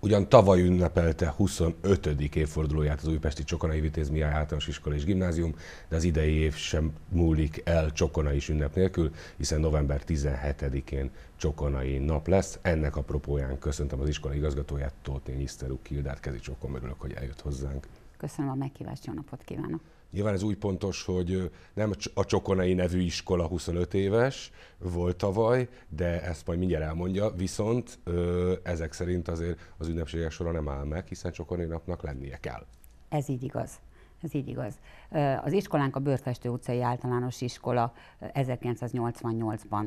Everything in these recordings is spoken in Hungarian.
ugyan tavaly ünnepelte 25. évfordulóját az Újpesti Csokonai Vitéz Mihály Általános Iskola és Gimnázium, de az idei év sem múlik el Csokonai is ünnep nélkül, hiszen november 17-én Csokonai nap lesz. Ennek a propóján köszöntöm az iskola igazgatóját, Tóth Nény Iszterú Kildát, kezi csokon, örülök, hogy eljött hozzánk. Köszönöm a meghívást, jó napot kívánok! Nyilván ez úgy pontos, hogy nem a Csokonai nevű iskola 25 éves volt tavaly, de ezt majd mindjárt elmondja, viszont ö, ezek szerint azért az ünnepségek sora nem áll meg, hiszen Csokonai napnak lennie kell. Ez így igaz. Ez így igaz. Az iskolánk a Bőrfestő utcai általános iskola 1988-ban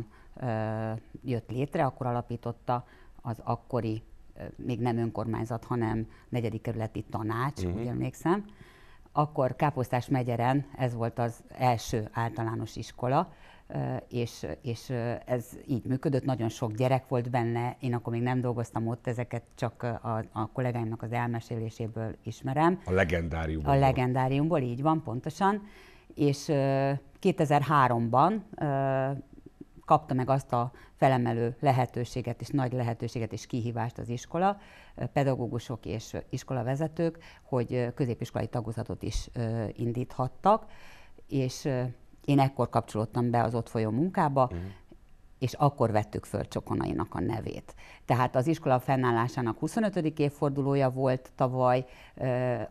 jött létre, akkor alapította az akkori, még nem önkormányzat, hanem negyedik kerületi tanács, uh-huh. úgy emlékszem, akkor Káposztás megyeren ez volt az első általános iskola, és, és ez így működött, nagyon sok gyerek volt benne, én akkor még nem dolgoztam ott, ezeket csak a, a kollégáimnak az elmeséléséből ismerem. A legendáriumból. A legendáriumból, így van, pontosan. És 2003-ban kapta meg azt a felemelő lehetőséget és nagy lehetőséget és kihívást az iskola, pedagógusok és iskolavezetők, hogy középiskolai tagozatot is indíthattak, és én ekkor kapcsolódtam be az ott folyó munkába, uh-huh. és akkor vettük föl Csokonainak a nevét. Tehát az iskola fennállásának 25. évfordulója volt tavaly,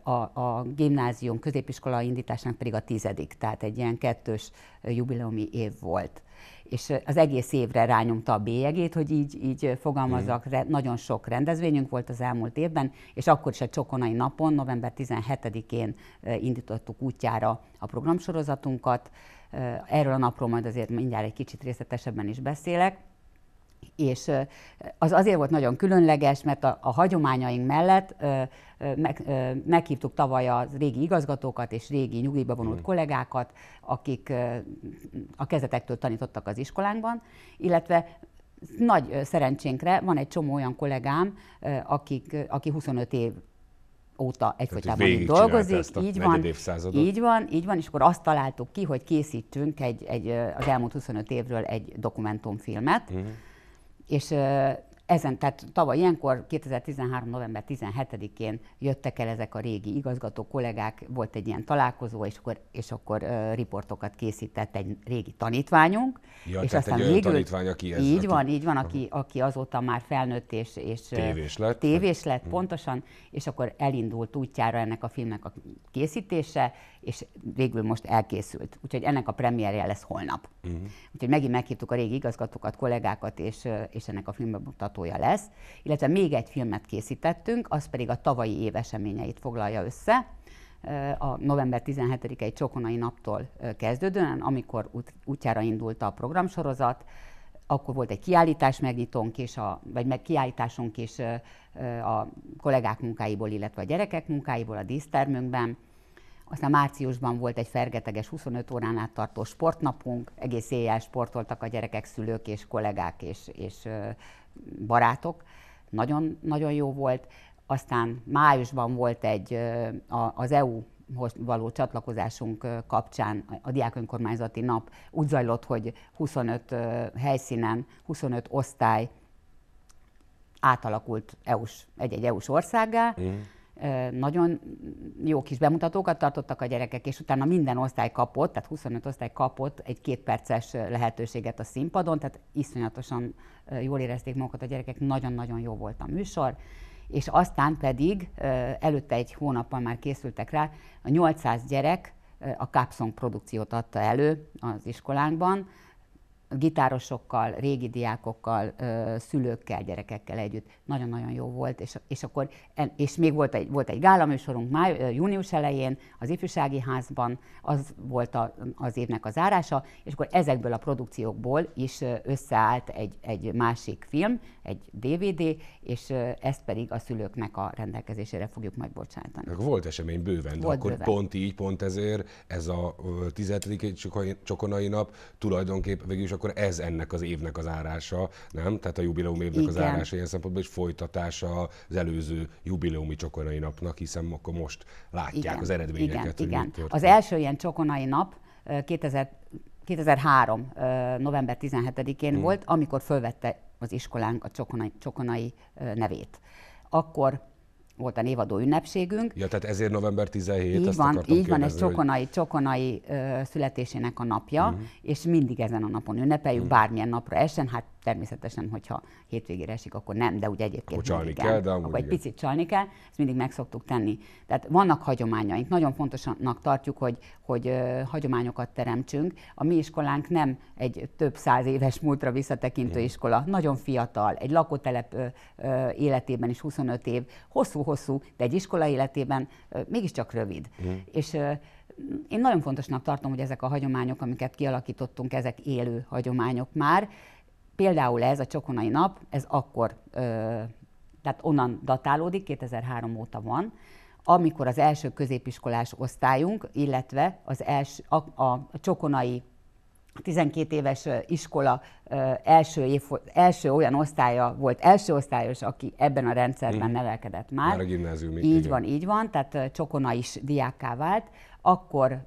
a, a gimnázium középiskola indításának pedig a tizedik, tehát egy ilyen kettős jubileumi év volt és az egész évre rányomta a bélyegét, hogy így, így fogalmazzak, mm. nagyon sok rendezvényünk volt az elmúlt évben, és akkor is a Csokonai napon, november 17-én indítottuk útjára a programsorozatunkat. Erről a napról majd azért mindjárt egy kicsit részletesebben is beszélek és az azért volt nagyon különleges, mert a, a hagyományaink mellett ö, meg, ö, meghívtuk tavaly a régi igazgatókat és régi nyugdíjba vonult mm. kollégákat, akik ö, a kezetektől tanítottak az iskolánkban, illetve nagy szerencsénkre van egy csomó olyan kollégám, akik, aki 25 év óta egyfolytában itt dolgozik, ezt a így van, így van, így van, és akkor azt találtuk ki, hogy készítünk egy, egy, az elmúlt 25 évről egy dokumentumfilmet, Mm és ezen, tehát tavaly ilyenkor, 2013. november 17-én jöttek el ezek a régi igazgató kollégák, volt egy ilyen találkozó, és akkor, és akkor uh, riportokat készített egy régi tanítványunk. Ja, és aztán egy végül, tanítvány, aki ez, Így van, így van, aki, aki azóta már felnőtt és, és tévés lett. Tévés lett, mhm. pontosan, és akkor elindult útjára ennek a filmnek a készítése, és végül most elkészült. Úgyhogy ennek a premierje lesz holnap. Uh-huh. Úgyhogy megint meghívtuk a régi igazgatókat, kollégákat, és, és ennek a filmbe bemutatója lesz, illetve még egy filmet készítettünk, az pedig a tavalyi év eseményeit foglalja össze, a november 17-i Csokonai naptól kezdődően, amikor út, útjára indult a programsorozat, akkor volt egy kiállítás megnyitónk és a, vagy meg kiállításunk is a kollégák munkáiból, illetve a gyerekek munkáiból a dísztermünkben, aztán márciusban volt egy fergeteges 25 órán át tartó sportnapunk, egész éjjel sportoltak a gyerekek, szülők és kollégák és, és barátok. Nagyon, nagyon jó volt. Aztán májusban volt egy az EU most való csatlakozásunk kapcsán a diák önkormányzati nap úgy zajlott, hogy 25 helyszínen, 25 osztály átalakult EU-s, egy-egy EU-s országá, mm nagyon jó kis bemutatókat tartottak a gyerekek, és utána minden osztály kapott, tehát 25 osztály kapott egy kétperces lehetőséget a színpadon, tehát iszonyatosan jól érezték magukat a gyerekek, nagyon-nagyon jó volt a műsor, és aztán pedig előtte egy hónappal már készültek rá, a 800 gyerek a Capsong produkciót adta elő az iskolánkban, gitárosokkal, régi diákokkal, szülőkkel, gyerekekkel együtt. Nagyon-nagyon jó volt, és, és akkor, és még volt egy, volt egy gálaműsorunk máj, június elején az ifjúsági házban, az volt a, az évnek az zárása, és akkor ezekből a produkciókból is összeállt egy, egy másik film, egy DVD, és ezt pedig a szülőknek a rendelkezésére fogjuk majd bocsájtani. Volt esemény bőven, de volt akkor bőven. pont így, pont ezért ez a tizedik csokonai nap tulajdonképp végül is a akkor ez ennek az évnek az árása, nem? Tehát a jubileum évnek Igen. az árása ilyen szempontból, és folytatása az előző jubileumi csokonai napnak, hiszen akkor most látják Igen. az eredményeket. Igen, Igen. az első ilyen csokonai nap 2000, 2003. november 17-én hmm. volt, amikor fölvette az iskolánk a csokonai, csokonai nevét. Akkor volt a névadó ünnepségünk. Ja, tehát ezért november 17, így ezt van, akartam Így kérdezni, van, ez Csokonai, hogy... Csokonai ö, születésének a napja, uh-huh. és mindig ezen a napon ünnepeljük, uh-huh. bármilyen napra esen, hát Természetesen, hogyha hétvégére esik, akkor nem, de úgy egyébként akkor csalni kell, de amúgy akkor egy picit csalni kell, ezt mindig meg szoktuk tenni. Tehát vannak hagyományaink, nagyon fontosnak tartjuk, hogy, hogy uh, hagyományokat teremtsünk. A mi iskolánk nem egy több száz éves múltra visszatekintő igen. iskola, nagyon fiatal, egy lakótelep uh, uh, életében is 25 év, hosszú-hosszú, de egy iskola életében uh, mégiscsak rövid. Igen. És én nagyon fontosnak tartom, hogy ezek a hagyományok, amiket kialakítottunk, ezek élő hagyományok már, Például ez a csokonai nap, ez akkor, ö, tehát onnan datálódik, 2003 óta van, amikor az első középiskolás osztályunk, illetve az els, a, a, csokonai 12 éves iskola első, év, első olyan osztálya volt, első osztályos, aki ebben a rendszerben mm. nevelkedett már. Már a gimnázium. Így igen. van, így van, tehát Csokona is diákká vált. Akkor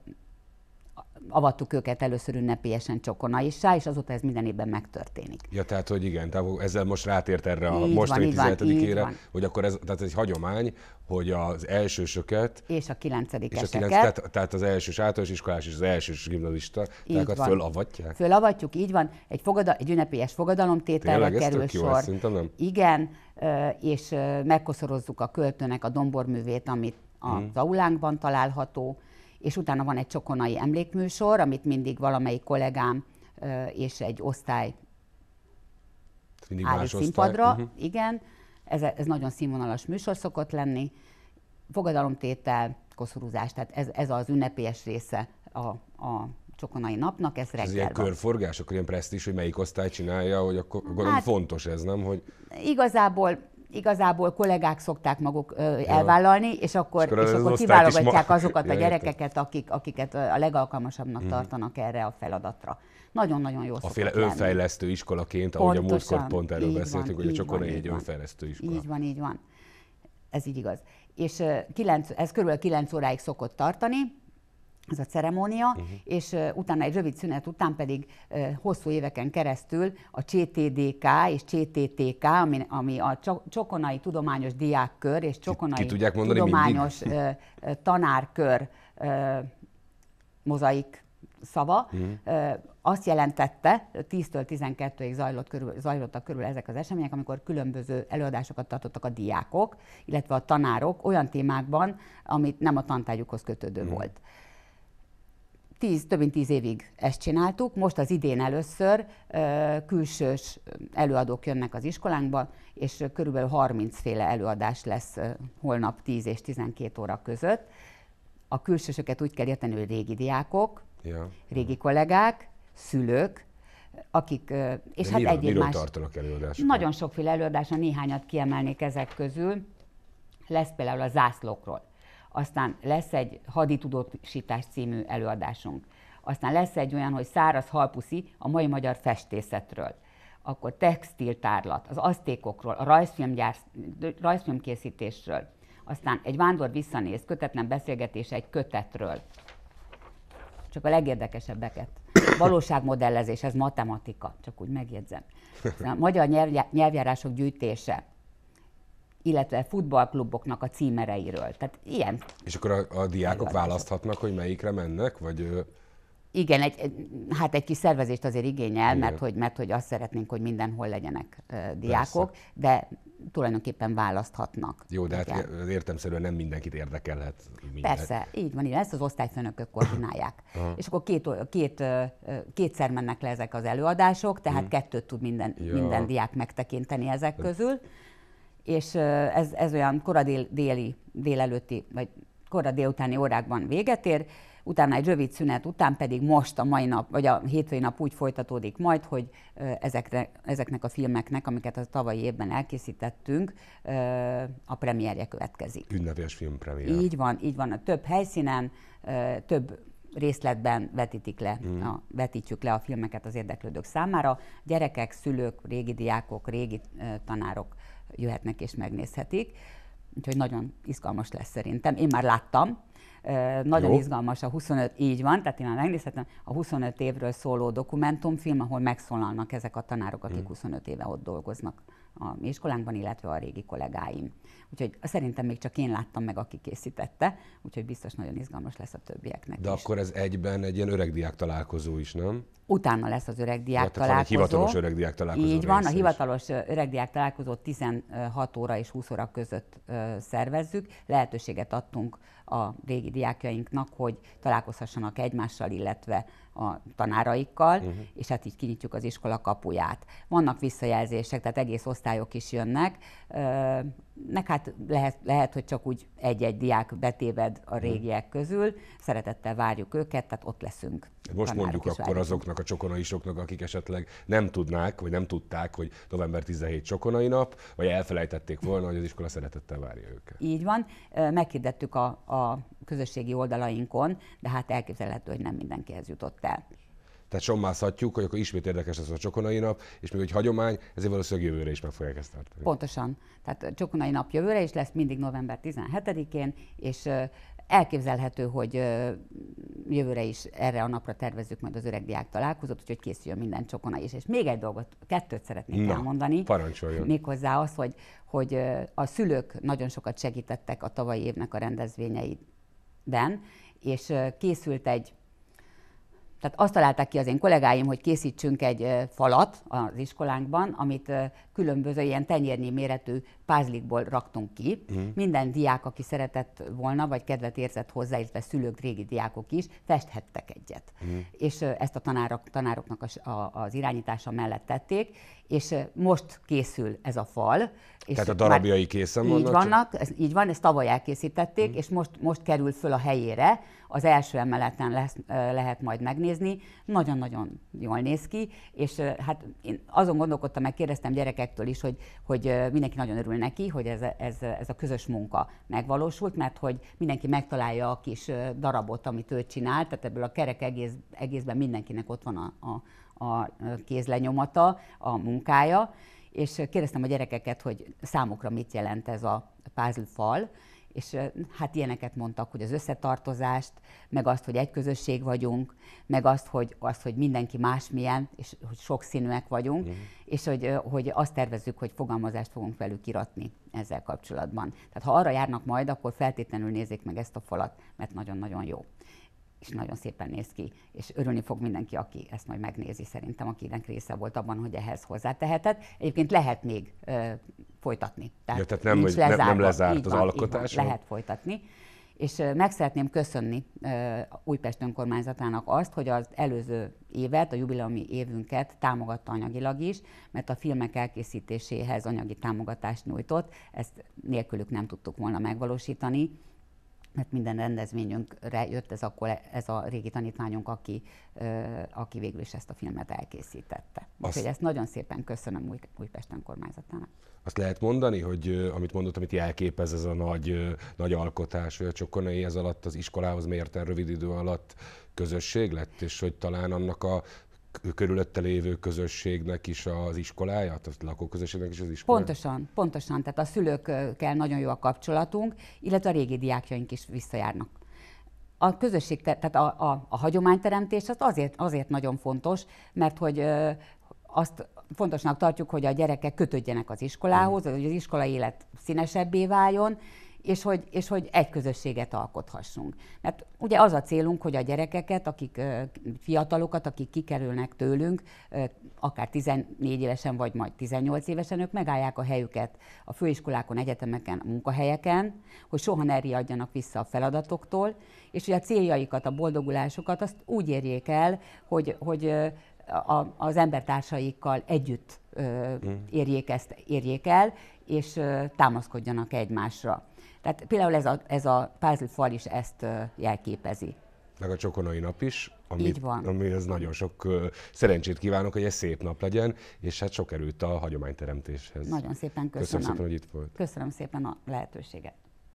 avattuk őket először ünnepélyesen csokonaissá, és azóta ez minden évben megtörténik. Ja, tehát, hogy igen, tehát ezzel most rátért erre a mostani 17-ére, hogy akkor ez, tehát ez egy hagyomány, hogy az elsősöket... És a kilencedikeseket. És a kilenc, tehát, tehát az elsős általános iskolás és az elsős gimnazista, tehát hát fölavatják? Fölavatjuk, így van. Egy, fogada, egy ünnepélyes fogadalomtételre kerül jó, sor. Jó, nem? Igen, és megkoszorozzuk a költőnek a domborművét, amit az hmm. aulánkban található és utána van egy csokonai emlékműsor, amit mindig valamelyik kollégám és egy osztály állít színpadra. Uh-huh. Igen, ez, ez nagyon színvonalas műsor szokott lenni. Fogadalomtétel, koszorúzás, tehát ez, ez az ünnepélyes része a, a csokonai napnak, ez reggel Ez ilyen van. körforgás, akkor ilyen presztis, hogy melyik osztály csinálja, hogy akkor hát, fontos ez, nem? Hogy... Igazából igazából kollégák szokták maguk elvállalni, és akkor, és akkor, az kiválogatják ma... azokat a gyerekeket, akik, akiket a legalkalmasabbnak mm. tartanak erre a feladatra. Nagyon-nagyon jó A féle önfejlesztő iskolaként, ahogy Pontosan, a múltkor pont erről beszéltünk, van, hogy a Csokonai egy önfejlesztő iskola. Így van, így van. Ez így igaz. És kilenc ez körülbelül 9 óráig szokott tartani, ez a ceremónia, uh-huh. Mhm. és uh, utána egy rövid szünet után pedig uh, hosszú éveken keresztül a CTDK és CTTK, ami, ami a Csokonai Tudományos Diákkör és Csokonai ki, ki mondani Tudományos uh, Tanárkör uh, mozaik szava, uh-huh. uh, azt jelentette, 10-től 12-ig zajlott körül, zajlottak körül ezek az események, amikor különböző előadásokat tartottak a diákok, illetve a tanárok olyan témákban, amit nem a tantárgyukhoz kötődő uh-huh. volt tíz, több mint tíz évig ezt csináltuk. Most az idén először külsős előadók jönnek az iskolánkba, és körülbelül 30 féle előadás lesz holnap 10 és 12 óra között. A külsősöket úgy kell érteni, hogy régi diákok, ja. régi kollégák, szülők, akik, és De hát miről, egyéb más... tartanak előadásokat? Nagyon sokféle a néhányat kiemelnék ezek közül. Lesz például a zászlókról aztán lesz egy haditudósítás című előadásunk, aztán lesz egy olyan, hogy száraz halpuszi a mai magyar festészetről, akkor textiltárlat, az asztékokról, a rajzfilmkészítésről, aztán egy vándor visszanéz, kötetlen beszélgetése egy kötetről. Csak a legérdekesebbeket. Valóságmodellezés, ez matematika, csak úgy megjegyzem. A magyar nyelvjárások gyűjtése, illetve futballkluboknak a címereiről. Tehát ilyen. És akkor a, a diákok választhatnak, hogy melyikre mennek, vagy... Igen, egy, hát egy kis szervezést azért igényel, Igen. mert hogy, mert hogy azt szeretnénk, hogy mindenhol legyenek uh, diákok, Persze. de tulajdonképpen választhatnak. Jó, de hát igen. hát értemszerűen nem mindenkit érdekelhet. Minden. Persze, így van, így ezt az osztályfőnökök koordinálják. és akkor két, két, kétszer mennek le ezek az előadások, tehát hmm. kettőt tud minden, ja. minden diák megtekinteni ezek hát közül és ez, ez olyan koradél, déli, délelőtti, vagy kora délutáni órákban véget ér, utána egy rövid szünet után pedig most a mai nap, vagy a hétfői nap úgy folytatódik majd, hogy ezekre, ezeknek a filmeknek, amiket a tavalyi évben elkészítettünk, a premierje következik. film filmpremiér. Így van, így van, a több helyszínen, több részletben vetítik le, mm. a, vetítjük le a filmeket az érdeklődők számára. Gyerekek, szülők, régi diákok, régi tanárok jöhetnek és megnézhetik. Úgyhogy nagyon izgalmas lesz szerintem. Én már láttam, nagyon Jó. izgalmas a 25, így van, tehát én már megnézhetem, a 25 évről szóló dokumentumfilm, ahol megszólalnak ezek a tanárok, akik 25 mm. éve ott dolgoznak a mi iskolánkban, illetve a régi kollégáim. Úgyhogy szerintem még csak én láttam meg, aki készítette, úgyhogy biztos nagyon izgalmas lesz a többieknek De is. akkor ez egyben egy ilyen öregdiák találkozó is, nem? Utána lesz az öregdiák ja, találkozó. Tehát egy hivatalos öregdiák találkozó. Így van, a hivatalos öregdiák találkozó 16 óra és 20 óra között szervezzük. Lehetőséget adtunk a régi diákjainknak, hogy találkozhassanak egymással, illetve a tanáraikkal, uh-huh. és hát így kinyitjuk az iskola kapuját. Vannak visszajelzések, tehát egész osztályok is jönnek. Nek hát lehet, lehet, hogy csak úgy egy-egy diák betéved a mhm. régiek közül. Szeretettel várjuk őket, tehát ott leszünk. Most mondjuk akkor várjuk. azoknak a csokonaisoknak, akik esetleg nem tudnák, vagy nem tudták, hogy november 17 csokonai nap, vagy elfelejtették volna, hogy az iskola szeretettel várja őket. Így van. Meghirdettük a, a közösségi oldalainkon, de hát elképzelhető, hogy nem mindenkihez jutott el tehát sommázhatjuk, hogy akkor ismét érdekes lesz a csokonai nap, és még egy hagyomány, ezért valószínűleg jövőre is meg fogják ezt tartani. Pontosan. Tehát a csokonai nap jövőre is lesz mindig november 17-én, és elképzelhető, hogy jövőre is erre a napra tervezzük majd az öreg diák találkozót, úgyhogy készüljön minden csokona is. És még egy dolgot, kettőt szeretnék Na, elmondani. Parancsoljon. Méghozzá az, hogy, hogy a szülők nagyon sokat segítettek a tavalyi évnek a rendezvényeiben, és készült egy tehát azt találták ki az én kollégáim, hogy készítsünk egy falat az iskolánkban, amit különböző ilyen tenyérnyi méretű pázlikból raktunk ki. Mm. Minden diák, aki szeretett volna, vagy kedvet érzett hozzá, illetve szülők, régi diákok is, festhettek egyet. Mm. És ezt a tanárok, tanároknak a, az irányítása mellett tették, és most készül ez a fal. És Tehát a darabjai készen vannak? Így vannak, ez, így van, ezt tavaly elkészítették, hmm. és most, most kerül föl a helyére. Az első emeleten lesz, lehet majd megnézni. Nagyon-nagyon jól néz ki, és hát én azon gondolkodtam, meg kérdeztem gyerekektől is, hogy, hogy mindenki nagyon örül neki, hogy ez, ez, ez a közös munka megvalósult, mert hogy mindenki megtalálja a kis darabot, amit ő csinál, tehát ebből a kerek egész, egészben mindenkinek ott van a, a a kézlenyomata, a munkája, és kérdeztem a gyerekeket, hogy számukra mit jelent ez a puzzle fal, és hát ilyeneket mondtak, hogy az összetartozást, meg azt, hogy egy közösség vagyunk, meg azt, hogy, azt, hogy mindenki másmilyen, és hogy sokszínűek vagyunk, mm. és hogy, hogy azt tervezzük, hogy fogalmazást fogunk velük iratni ezzel kapcsolatban. Tehát ha arra járnak majd, akkor feltétlenül nézzék meg ezt a falat, mert nagyon-nagyon jó és nagyon szépen néz ki, és örülni fog mindenki, aki ezt majd megnézi szerintem, akinek része volt abban, hogy ehhez hozzátehetett. Egyébként lehet még ö, folytatni. Tehát, ja, tehát nem, nincs lezárva. nem, nem lezárt így az van, alkotás. Van, lehet folytatni. És ö, meg szeretném köszönni ö, Újpest önkormányzatának azt, hogy az előző évet, a jubileumi évünket támogatta anyagilag is, mert a filmek elkészítéséhez anyagi támogatást nyújtott, ezt nélkülük nem tudtuk volna megvalósítani mert minden rendezvényünkre jött ez, akkor ez a régi tanítványunk, aki, aki végül is ezt a filmet elkészítette. Azt... Úgyhogy ezt nagyon szépen köszönöm Új, Újpesten kormányzatának. Azt lehet mondani, hogy amit mondott, amit jelképez ez a nagy, nagy alkotás, hogy a Csokonai ez alatt az iskolához mérten rövid idő alatt közösség lett, és hogy talán annak a körülötte lévő közösségnek is az iskolája, a lakóközösségnek is az iskolája? Pontosan, pontosan. Tehát a szülőkkel nagyon jó a kapcsolatunk, illetve a régi diákjaink is visszajárnak. A közösség, tehát a, a, a hagyományteremtés az azért, azért nagyon fontos, mert hogy ö, azt fontosnak tartjuk, hogy a gyerekek kötődjenek az iskolához, mm. hogy az iskola élet színesebbé váljon, és hogy, és hogy egy közösséget alkothassunk. Mert ugye az a célunk, hogy a gyerekeket, akik fiatalokat, akik kikerülnek tőlünk, akár 14 évesen, vagy majd 18 évesen, ők megállják a helyüket a főiskolákon, egyetemeken, a munkahelyeken, hogy soha ne riadjanak vissza a feladatoktól, és hogy a céljaikat, a boldogulásokat azt úgy érjék el, hogy, hogy az embertársaikkal együtt hmm. érjék, ezt, érjék el, és támaszkodjanak egymásra. Tehát például ez a, ez a fal is ezt jelképezi. Meg a csokonai nap is, ami, Így van. ami ez nagyon sok szerencsét kívánok, hogy egy szép nap legyen, és hát sok erőt a hagyományteremtéshez. Nagyon szépen köszönöm. Köszönöm szépen, hogy itt volt. Köszönöm szépen a lehetőséget.